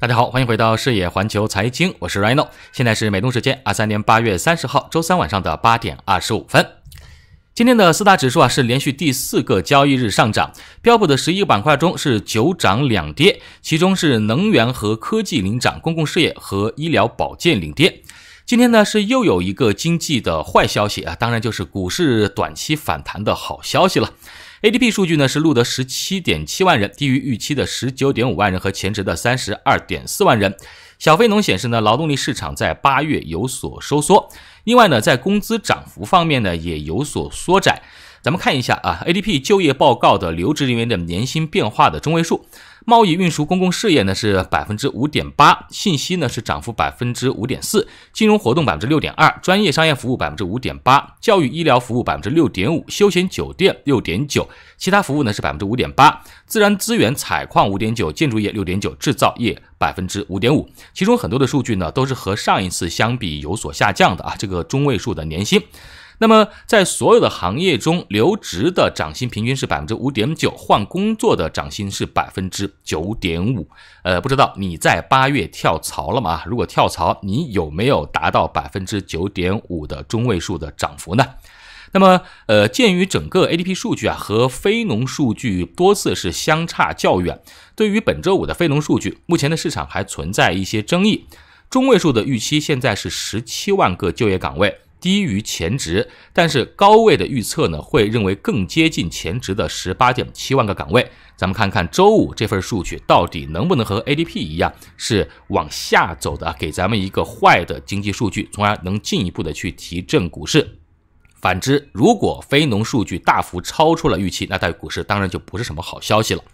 大家好，欢迎回到视野环球财经，我是 Reno，现在是美东时间二三年八月三十号周三晚上的八点二十五分。今天的四大指数啊是连续第四个交易日上涨，标普的十一板块中是九涨两跌，其中是能源和科技领涨，公共事业和医疗保健领跌。今天呢是又有一个经济的坏消息啊，当然就是股市短期反弹的好消息了。ADP 数据呢是录得十七点七万人，低于预期的十九点五万人和前值的三十二点四万人。小非农显示呢，劳动力市场在八月有所收缩。另外呢，在工资涨幅方面呢，也有所缩窄。咱们看一下啊，ADP 就业报告的留职人员的年薪变化的中位数，贸易运输公共事业呢是百分之五点八，信息呢是涨幅百分之五点四，金融活动百分之六点二，专业商业服务百分之五点八，教育医疗服务百分之六点五，休闲酒店六点九，其他服务呢是百分之五点八，自然资源采矿五点九，建筑业六点九，制造业百分之五点五，其中很多的数据呢都是和上一次相比有所下降的啊，这个中位数的年薪。那么，在所有的行业中，留职的涨薪平均是百分之五点九，换工作的涨薪是百分之九点五。呃，不知道你在八月跳槽了吗？如果跳槽，你有没有达到百分之九点五的中位数的涨幅呢？那么，呃，鉴于整个 ADP 数据啊和非农数据多次是相差较远，对于本周五的非农数据，目前的市场还存在一些争议。中位数的预期现在是十七万个就业岗位。低于前值，但是高位的预测呢，会认为更接近前值的十八点七万个岗位。咱们看看周五这份数据到底能不能和 ADP 一样是往下走的，给咱们一个坏的经济数据，从而能进一步的去提振股市。反之，如果非农数据大幅超出了预期，那对股市当然就不是什么好消息了。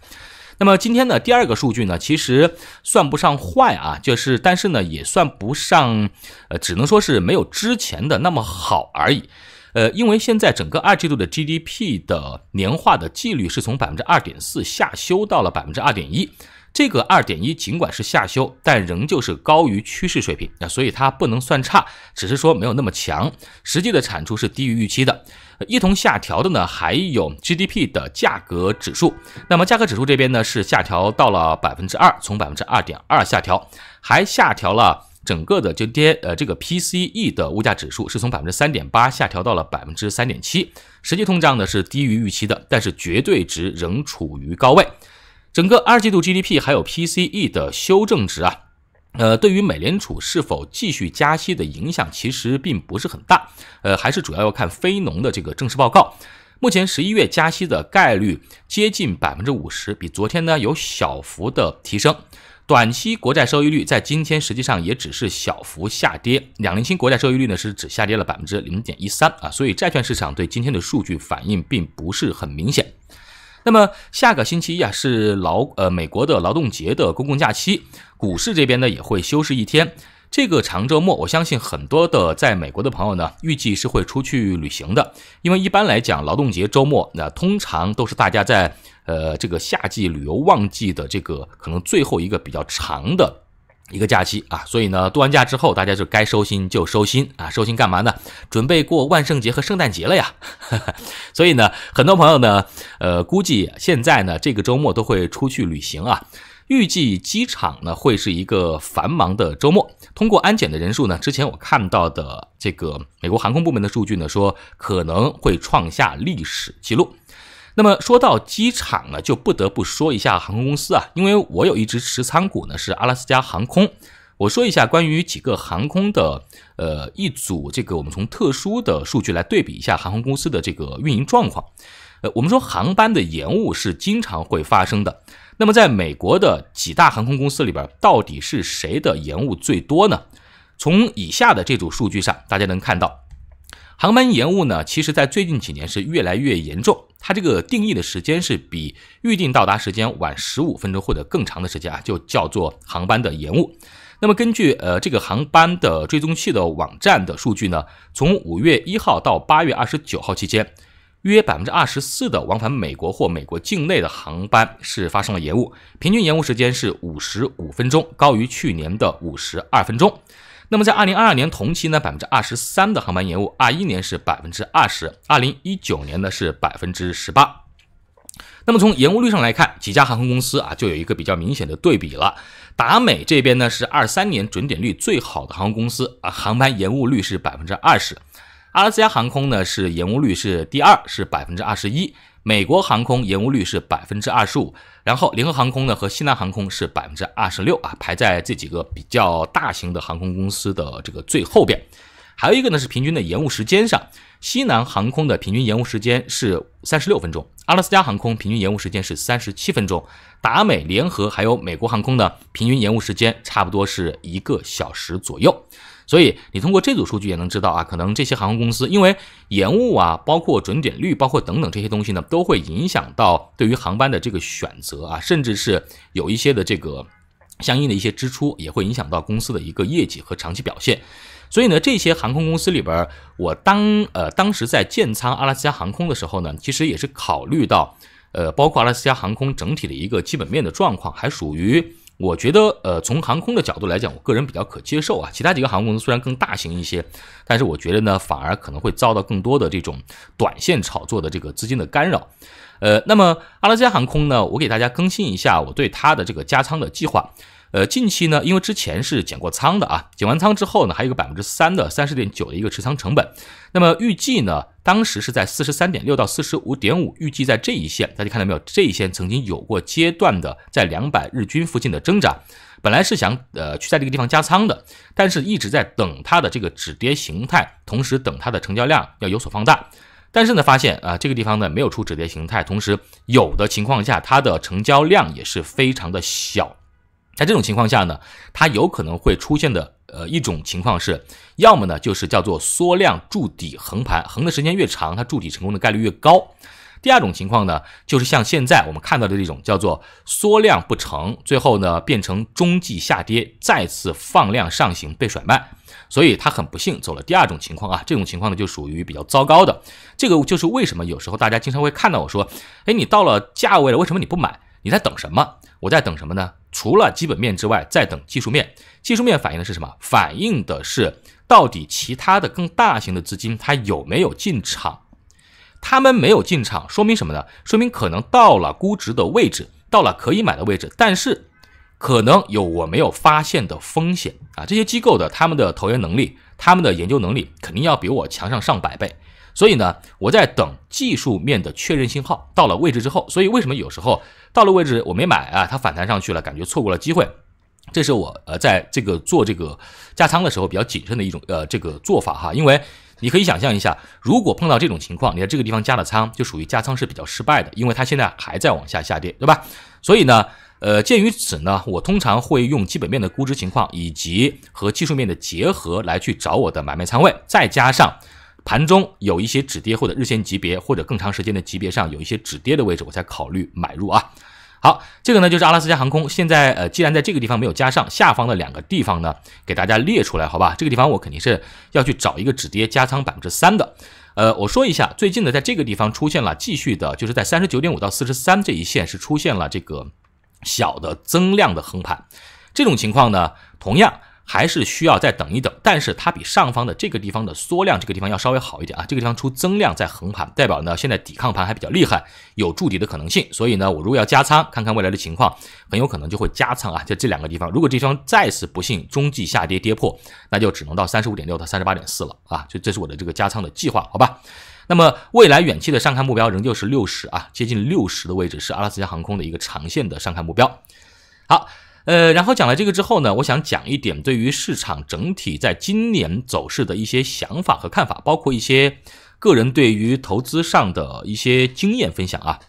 那么今天的第二个数据呢，其实算不上坏啊，就是但是呢，也算不上，呃，只能说是没有之前的那么好而已，呃，因为现在整个二季度的 GDP 的年化的纪律是从百分之二点四下修到了百分之二点一。这个二点一尽管是下修，但仍旧是高于趋势水平那所以它不能算差，只是说没有那么强，实际的产出是低于预期的。一同下调的呢，还有 GDP 的价格指数。那么价格指数这边呢是下调到了百分之二，从百分之二点二下调，还下调了整个的就跌呃这个 PCE 的物价指数是从百分之三点八下调到了百分之三点七，实际通胀呢是低于预期的，但是绝对值仍处于高位。整个二季度 GDP 还有 PCE 的修正值啊，呃，对于美联储是否继续加息的影响其实并不是很大，呃，还是主要要看非农的这个正式报告。目前十一月加息的概率接近百分之五十，比昨天呢有小幅的提升。短期国债收益率在今天实际上也只是小幅下跌，两年期国债收益率呢是只下跌了百分之零点一三啊，所以债券市场对今天的数据反应并不是很明显。那么下个星期一啊，是劳呃美国的劳动节的公共假期，股市这边呢也会休市一天。这个长周末，我相信很多的在美国的朋友呢，预计是会出去旅行的，因为一般来讲，劳动节周末那通常都是大家在呃这个夏季旅游旺季的这个可能最后一个比较长的。一个假期啊，所以呢，度完假之后，大家就该收心就收心啊，收心干嘛呢？准备过万圣节和圣诞节了呀。所以呢，很多朋友呢，呃，估计现在呢，这个周末都会出去旅行啊。预计机场呢会是一个繁忙的周末。通过安检的人数呢，之前我看到的这个美国航空部门的数据呢，说可能会创下历史记录。那么说到机场呢，就不得不说一下航空公司啊，因为我有一只持仓股呢是阿拉斯加航空。我说一下关于几个航空的，呃，一组这个我们从特殊的数据来对比一下航空公司的这个运营状况。呃，我们说航班的延误是经常会发生的。那么在美国的几大航空公司里边，到底是谁的延误最多呢？从以下的这组数据上，大家能看到。航班延误呢，其实，在最近几年是越来越严重。它这个定义的时间是比预定到达时间晚十五分钟或者更长的时间啊，就叫做航班的延误。那么，根据呃这个航班的追踪器的网站的数据呢，从五月一号到八月二十九号期间，约百分之二十四的往返美国或美国境内的航班是发生了延误，平均延误时间是五十五分钟，高于去年的五十二分钟。那么在二零二二年同期呢，百分之二十三的航班延误，二一年是百分之二十，二零一九年呢是百分之十八。那么从延误率上来看，几家航空公司啊就有一个比较明显的对比了。达美这边呢是二三年准点率最好的航空公司啊，航班延误率是百分之二十。阿拉斯加航空呢是延误率是第二，是百分之二十一。美国航空延误率是百分之二十五，然后联合航空呢和西南航空是百分之二十六啊，排在这几个比较大型的航空公司的这个最后边。还有一个呢是平均的延误时间上，西南航空的平均延误时间是三十六分钟。阿拉斯加航空平均延误时间是三十七分钟，达美联合还有美国航空的平均延误时间差不多是一个小时左右。所以你通过这组数据也能知道啊，可能这些航空公司因为延误啊，包括准点率，包括等等这些东西呢，都会影响到对于航班的这个选择啊，甚至是有一些的这个相应的一些支出，也会影响到公司的一个业绩和长期表现。所以呢，这些航空公司里边，我当呃当时在建仓阿拉斯加航空的时候呢，其实也是考虑到，呃，包括阿拉斯加航空整体的一个基本面的状况，还属于我觉得呃从航空的角度来讲，我个人比较可接受啊。其他几个航空公司虽然更大型一些，但是我觉得呢，反而可能会遭到更多的这种短线炒作的这个资金的干扰。呃，那么阿拉斯加航空呢，我给大家更新一下我对它的这个加仓的计划。呃，近期呢，因为之前是减过仓的啊，减完仓之后呢，还有个百分之三的三十点九的一个持仓成本。那么预计呢，当时是在四十三点六到四十五点五，预计在这一线，大家看到没有？这一线曾经有过阶段的在两百日均附近的挣扎。本来是想呃去在这个地方加仓的，但是一直在等它的这个止跌形态，同时等它的成交量要有所放大。但是呢，发现啊，这个地方呢没有出止跌形态，同时有的情况下它的成交量也是非常的小。在这种情况下呢，它有可能会出现的，呃，一种情况是，要么呢就是叫做缩量筑底横盘，横的时间越长，它筑底成功的概率越高。第二种情况呢，就是像现在我们看到的这种叫做缩量不成，最后呢变成中继下跌，再次放量上行被甩卖，所以它很不幸走了第二种情况啊。这种情况呢就属于比较糟糕的。这个就是为什么有时候大家经常会看到我说，哎，你到了价位了，为什么你不买？你在等什么？我在等什么呢？除了基本面之外，再等技术面。技术面反映的是什么？反映的是到底其他的更大型的资金它有没有进场？他们没有进场，说明什么呢？说明可能到了估值的位置，到了可以买的位置，但是可能有我没有发现的风险啊！这些机构的他们的投研能力、他们的研究能力肯定要比我强上上百倍。所以呢，我在等技术面的确认信号到了位置之后，所以为什么有时候到了位置我没买啊？它反弹上去了，感觉错过了机会，这是我呃在这个做这个加仓的时候比较谨慎的一种呃这个做法哈。因为你可以想象一下，如果碰到这种情况，你在这个地方加了仓，就属于加仓是比较失败的，因为它现在还在往下下跌，对吧？所以呢，呃，鉴于此呢，我通常会用基本面的估值情况以及和技术面的结合来去找我的买卖仓位，再加上。盘中有一些止跌或者日线级别或者更长时间的级别上有一些止跌的位置，我才考虑买入啊。好，这个呢就是阿拉斯加航空。现在呃，既然在这个地方没有加上下方的两个地方呢，给大家列出来好吧？这个地方我肯定是要去找一个止跌加仓百分之三的。呃，我说一下，最近呢，在这个地方出现了继续的，就是在三十九点五到四十三这一线是出现了这个小的增量的横盘，这种情况呢，同样。还是需要再等一等，但是它比上方的这个地方的缩量，这个地方要稍微好一点啊。这个地方出增量在横盘，代表呢现在抵抗盘还比较厉害，有筑底的可能性。所以呢，我如果要加仓，看看未来的情况，很有可能就会加仓啊。就这两个地方，如果这双再次不幸中继下跌跌破，那就只能到三十五点六到三十八点四了啊。所以这是我的这个加仓的计划，好吧？那么未来远期的上看目标仍旧是六十啊，接近六十的位置是阿拉斯加航空的一个长线的上看目标。好。呃，然后讲了这个之后呢，我想讲一点对于市场整体在今年走势的一些想法和看法，包括一些个人对于投资上的一些经验分享啊。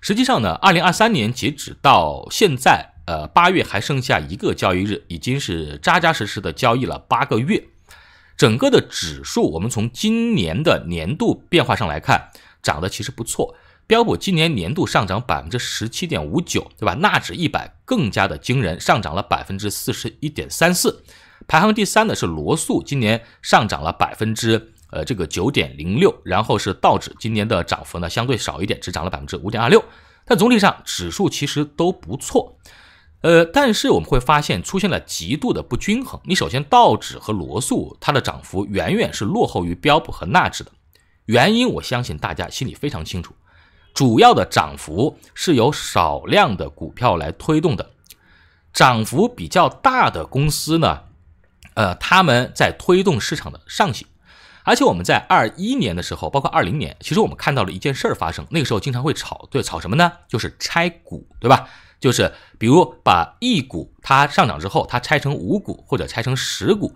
实际上呢，二零二三年截止到现在，呃，八月还剩下一个交易日，已经是扎扎实实的交易了八个月。整个的指数，我们从今年的年度变化上来看，涨得其实不错。标普今年年度上涨百分之十七点五九，对吧？纳指一百更加的惊人，上涨了百分之四十一点三四。排行第三的是罗素，今年上涨了百分之呃这个九点零六。然后是道指，今年的涨幅呢相对少一点，只涨了百分之五点二六。但总体上指数其实都不错，呃，但是我们会发现出现了极度的不均衡。你首先道指和罗素它的涨幅远远是落后于标普和纳指的，原因我相信大家心里非常清楚。主要的涨幅是由少量的股票来推动的，涨幅比较大的公司呢，呃，他们在推动市场的上行。而且我们在二一年的时候，包括二零年，其实我们看到了一件事儿发生。那个时候经常会炒，对，炒什么呢？就是拆股，对吧？就是比如把一股它上涨之后，它拆成五股或者拆成十股，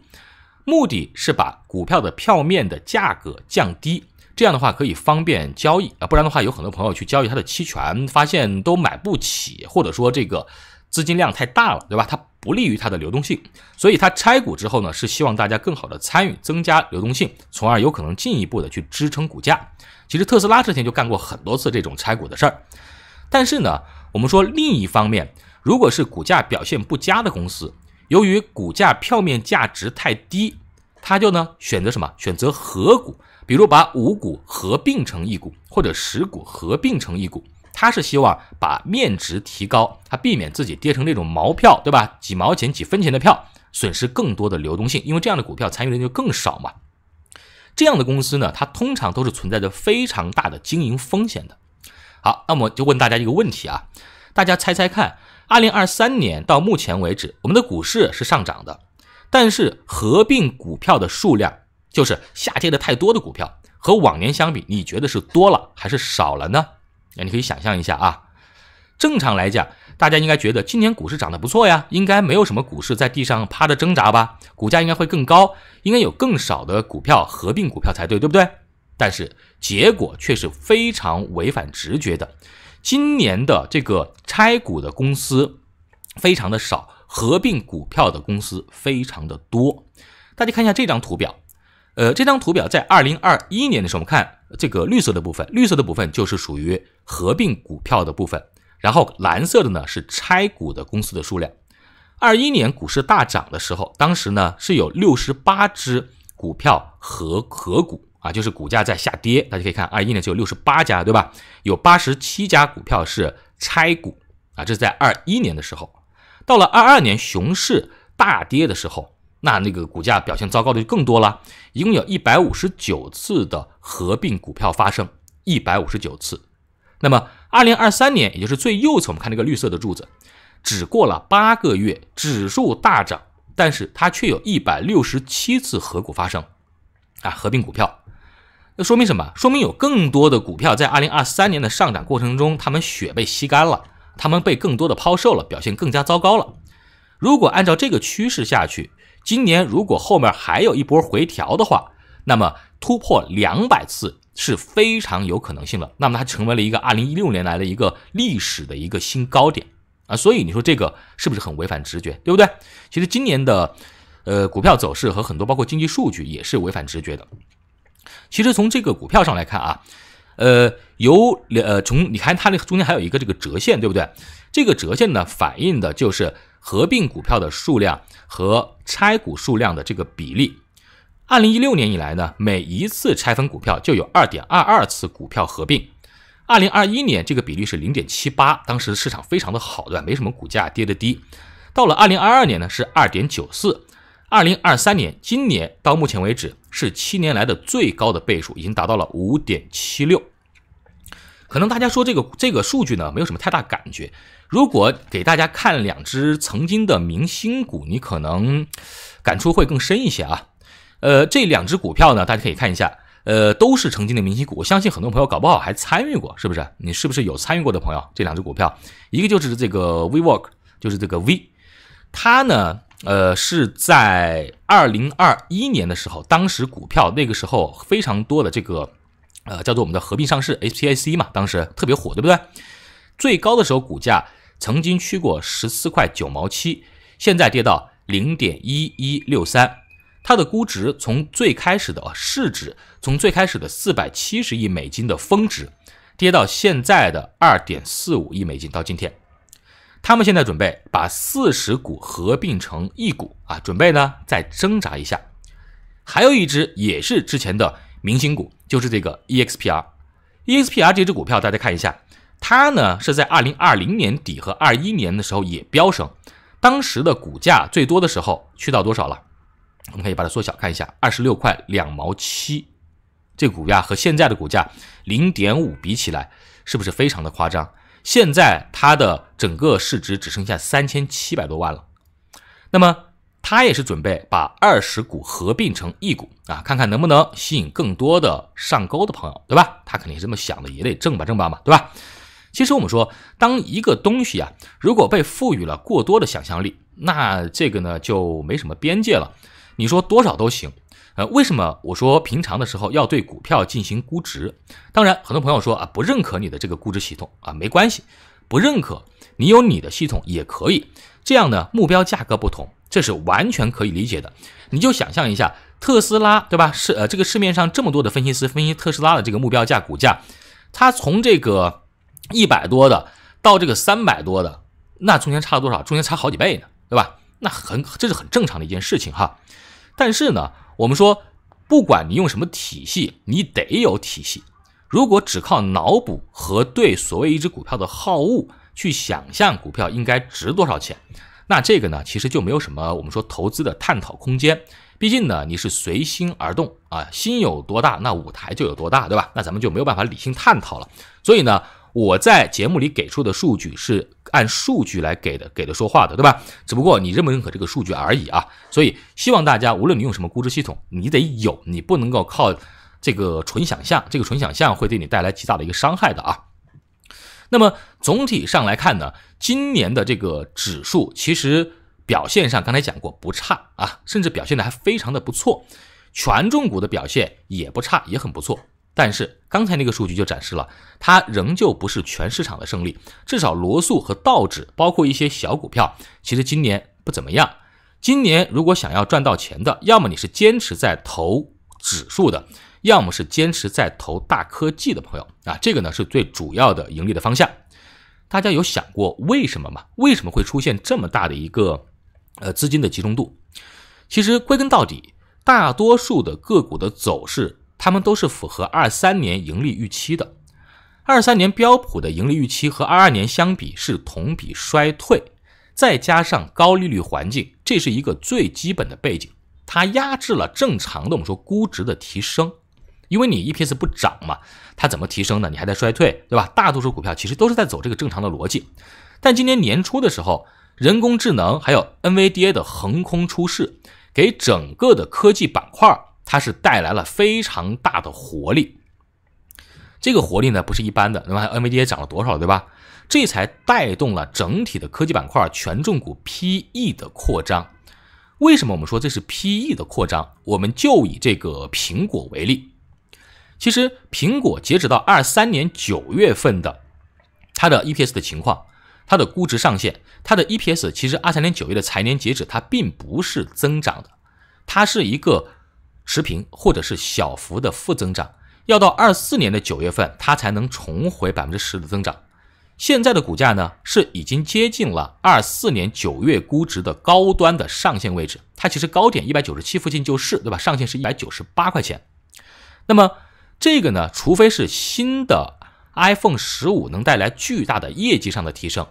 目的是把股票的票面的价格降低。这样的话可以方便交易啊，不然的话有很多朋友去交易它的期权，发现都买不起，或者说这个资金量太大了，对吧？它不利于它的流动性，所以它拆股之后呢，是希望大家更好的参与，增加流动性，从而有可能进一步的去支撑股价。其实特斯拉之前就干过很多次这种拆股的事儿，但是呢，我们说另一方面，如果是股价表现不佳的公司，由于股价票面价值太低，它就呢选择什么？选择合股。比如把五股合并成一股，或者十股合并成一股，他是希望把面值提高，他避免自己跌成那种毛票，对吧？几毛钱、几分钱的票，损失更多的流动性，因为这样的股票参与人就更少嘛。这样的公司呢，它通常都是存在着非常大的经营风险的。好，那么就问大家一个问题啊，大家猜猜看，二零二三年到目前为止，我们的股市是上涨的，但是合并股票的数量？就是下跌的太多的股票和往年相比，你觉得是多了还是少了呢？那你可以想象一下啊。正常来讲，大家应该觉得今年股市涨得不错呀，应该没有什么股市在地上趴着挣扎吧？股价应该会更高，应该有更少的股票合并股票才对，对不对？但是结果却是非常违反直觉的。今年的这个拆股的公司非常的少，合并股票的公司非常的多。大家看一下这张图表。呃，这张图表在二零二一年的时候，我们看这个绿色的部分，绿色的部分就是属于合并股票的部分，然后蓝色的呢是拆股的公司的数量。二一年股市大涨的时候，当时呢是有六十八只股票合合股啊，就是股价在下跌。大家可以看二一年只有六十八家，对吧？有八十七家股票是拆股啊，这是在二一年的时候。到了二二年熊市大跌的时候。那那个股价表现糟糕的就更多了，一共有一百五十九次的合并股票发生，一百五十九次。那么，二零二三年，也就是最右侧，我们看这个绿色的柱子，只过了八个月，指数大涨，但是它却有一百六十七次合股发生，啊，合并股票。那说明什么？说明有更多的股票在二零二三年的上涨过程中，它们血被吸干了，它们被更多的抛售了，表现更加糟糕了。如果按照这个趋势下去。今年如果后面还有一波回调的话，那么突破两百次是非常有可能性的。那么它成为了一个二零一六年来的一个历史的一个新高点啊，所以你说这个是不是很违反直觉，对不对？其实今年的，呃，股票走势和很多包括经济数据也是违反直觉的。其实从这个股票上来看啊，呃，由两呃从你看它的中间还有一个这个折线，对不对？这个折线呢，反映的就是。合并股票的数量和拆股数量的这个比例，二零一六年以来呢，每一次拆分股票就有二点二二次股票合并，二零二一年这个比例是零点七八，当时市场非常的好，对吧？没什么股价跌的低，到了二零二二年呢是二点九四，二零二三年今年到目前为止是七年来的最高的倍数，已经达到了五点七六。可能大家说这个这个数据呢，没有什么太大感觉。如果给大家看两只曾经的明星股，你可能感触会更深一些啊。呃，这两只股票呢，大家可以看一下，呃，都是曾经的明星股，我相信很多朋友搞不好还参与过，是不是？你是不是有参与过的朋友？这两只股票，一个就是这个 VWORK，就是这个 V，它呢，呃，是在二零二一年的时候，当时股票那个时候非常多的这个。呃，叫做我们的合并上市 s p i c 嘛，当时特别火，对不对？最高的时候股价曾经去过十四块九毛七，现在跌到零点一一六三。它的估值从最开始的市值，从最开始的四百七十亿美金的峰值，跌到现在的二点四五亿美金。到今天，他们现在准备把四十股合并成一股啊，准备呢再挣扎一下。还有一只也是之前的。明星股就是这个 E X P R，E X P R 这只股票，大家看一下，它呢是在二零二零年底和二一年的时候也飙升，当时的股价最多的时候去到多少了？我们可以把它缩小看一下，二十六块两毛七，这股价和现在的股价零点五比起来，是不是非常的夸张？现在它的整个市值只剩下三千七百多万了，那么。他也是准备把二十股合并成一股啊，看看能不能吸引更多的上钩的朋友，对吧？他肯定是这么想的，也得挣吧，挣吧嘛，对吧？其实我们说，当一个东西啊，如果被赋予了过多的想象力，那这个呢就没什么边界了，你说多少都行。呃，为什么我说平常的时候要对股票进行估值？当然，很多朋友说啊，不认可你的这个估值系统啊，没关系，不认可，你有你的系统也可以。这样呢，目标价格不同。这是完全可以理解的，你就想象一下，特斯拉，对吧？市呃，这个市面上这么多的分析师分析特斯拉的这个目标价股价，它从这个一百多的到这个三百多的，那中间差了多少？中间差好几倍呢，对吧？那很，这是很正常的一件事情哈。但是呢，我们说，不管你用什么体系，你得有体系。如果只靠脑补和对所谓一只股票的好恶去想象股票应该值多少钱。那这个呢，其实就没有什么我们说投资的探讨空间，毕竟呢，你是随心而动啊，心有多大，那舞台就有多大，对吧？那咱们就没有办法理性探讨了。所以呢，我在节目里给出的数据是按数据来给的，给的说话的，对吧？只不过你认不认可这个数据而已啊。所以希望大家，无论你用什么估值系统，你得有，你不能够靠这个纯想象，这个纯想象会对你带来极大的一个伤害的啊。那么总体上来看呢，今年的这个指数其实表现上，刚才讲过不差啊，甚至表现的还非常的不错，权重股的表现也不差，也很不错。但是刚才那个数据就展示了，它仍旧不是全市场的胜利，至少罗素和道指，包括一些小股票，其实今年不怎么样。今年如果想要赚到钱的，要么你是坚持在投指数的。要么是坚持在投大科技的朋友啊，这个呢是最主要的盈利的方向。大家有想过为什么吗？为什么会出现这么大的一个呃资金的集中度？其实归根到底，大多数的个股的走势，它们都是符合二三年盈利预期的。二三年标普的盈利预期和二二年相比是同比衰退，再加上高利率环境，这是一个最基本的背景，它压制了正常的我们说估值的提升。因为你 EPS 不涨嘛，它怎么提升呢？你还在衰退，对吧？大多数股票其实都是在走这个正常的逻辑。但今年年初的时候，人工智能还有 NVDA 的横空出世，给整个的科技板块它是带来了非常大的活力。这个活力呢不是一般的，那么 NVDA 涨了多少，对吧？这才带动了整体的科技板块权重股 PE 的扩张。为什么我们说这是 PE 的扩张？我们就以这个苹果为例。其实，苹果截止到二三年九月份的它的 EPS 的情况，它的估值上限，它的 EPS 其实二三年九月的财年截止，它并不是增长的，它是一个持平或者是小幅的负增长。要到二四年的九月份，它才能重回百分之十的增长。现在的股价呢，是已经接近了二四年九月估值的高端的上限位置，它其实高点一百九十七附近就是，对吧？上限是一百九十八块钱。那么这个呢，除非是新的 iPhone 十五能带来巨大的业绩上的提升，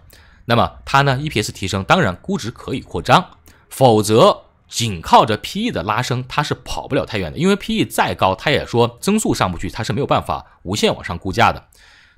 那么它呢 EPS 提升，当然估值可以扩张，否则仅靠着 PE 的拉升，它是跑不了太远的，因为 PE 再高，它也说增速上不去，它是没有办法无限往上估价的。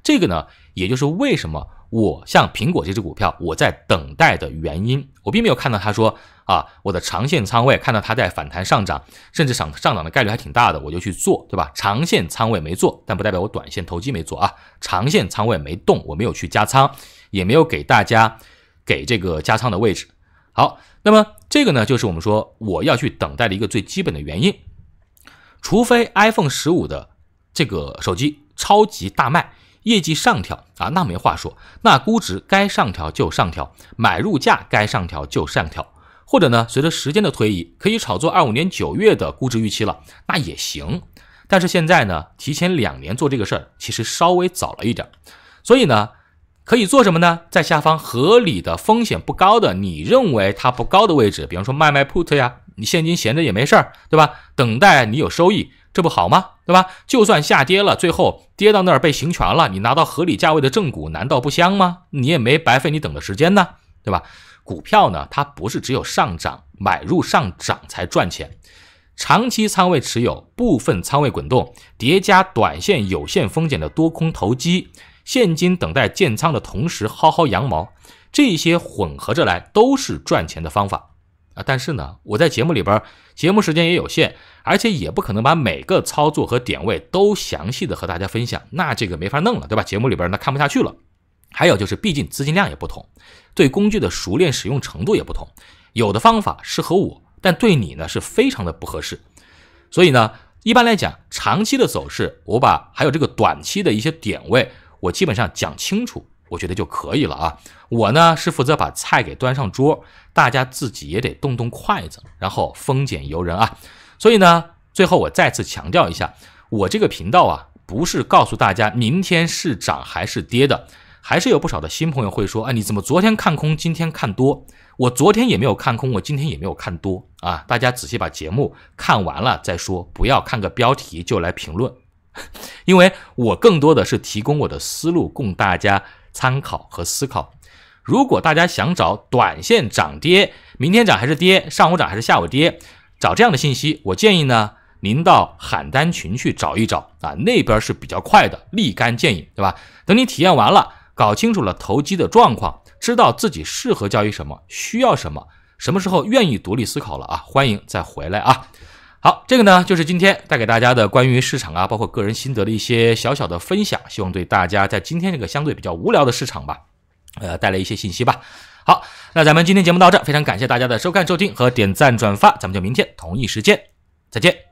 这个呢，也就是为什么。我像苹果这只股票，我在等待的原因，我并没有看到它说啊，我的长线仓位看到它在反弹上涨，甚至上上涨的概率还挺大的，我就去做，对吧？长线仓位没做，但不代表我短线投机没做啊。长线仓位没动，我没有去加仓，也没有给大家给这个加仓的位置。好，那么这个呢，就是我们说我要去等待的一个最基本的原因，除非 iPhone 十五的这个手机超级大卖。业绩上调啊，那没话说，那估值该上调就上调，买入价该上调就上调，或者呢，随着时间的推移，可以炒作二五年九月的估值预期了，那也行。但是现在呢，提前两年做这个事儿，其实稍微早了一点，所以呢，可以做什么呢？在下方合理的风险不高的，你认为它不高的位置，比方说卖卖 put 呀。你现金闲着也没事儿，对吧？等待你有收益，这不好吗？对吧？就算下跌了，最后跌到那儿被行权了，你拿到合理价位的正股，难道不香吗？你也没白费你等的时间呢，对吧？股票呢，它不是只有上涨，买入上涨才赚钱。长期仓位持有，部分仓位滚动，叠加短线有限风险的多空投机，现金等待建仓的同时薅薅羊毛，这些混合着来都是赚钱的方法。啊，但是呢，我在节目里边，节目时间也有限，而且也不可能把每个操作和点位都详细的和大家分享，那这个没法弄了，对吧？节目里边那看不下去了。还有就是，毕竟资金量也不同，对工具的熟练使用程度也不同，有的方法适合我，但对你呢是非常的不合适。所以呢，一般来讲，长期的走势，我把还有这个短期的一些点位，我基本上讲清楚。我觉得就可以了啊！我呢是负责把菜给端上桌，大家自己也得动动筷子，然后丰俭由人啊！所以呢，最后我再次强调一下，我这个频道啊，不是告诉大家明天是涨还是跌的。还是有不少的新朋友会说，哎，你怎么昨天看空，今天看多？我昨天也没有看空，我今天也没有看多啊！大家仔细把节目看完了再说，不要看个标题就来评论，因为我更多的是提供我的思路供大家。参考和思考，如果大家想找短线涨跌，明天涨还是跌，上午涨还是下午跌，找这样的信息，我建议呢，您到喊单群去找一找啊，那边是比较快的，立竿见影，对吧？等你体验完了，搞清楚了投机的状况，知道自己适合交易什么，需要什么，什么时候愿意独立思考了啊，欢迎再回来啊。好，这个呢就是今天带给大家的关于市场啊，包括个人心得的一些小小的分享，希望对大家在今天这个相对比较无聊的市场吧，呃，带来一些信息吧。好，那咱们今天节目到这，非常感谢大家的收看、收听和点赞、转发，咱们就明天同一时间再见。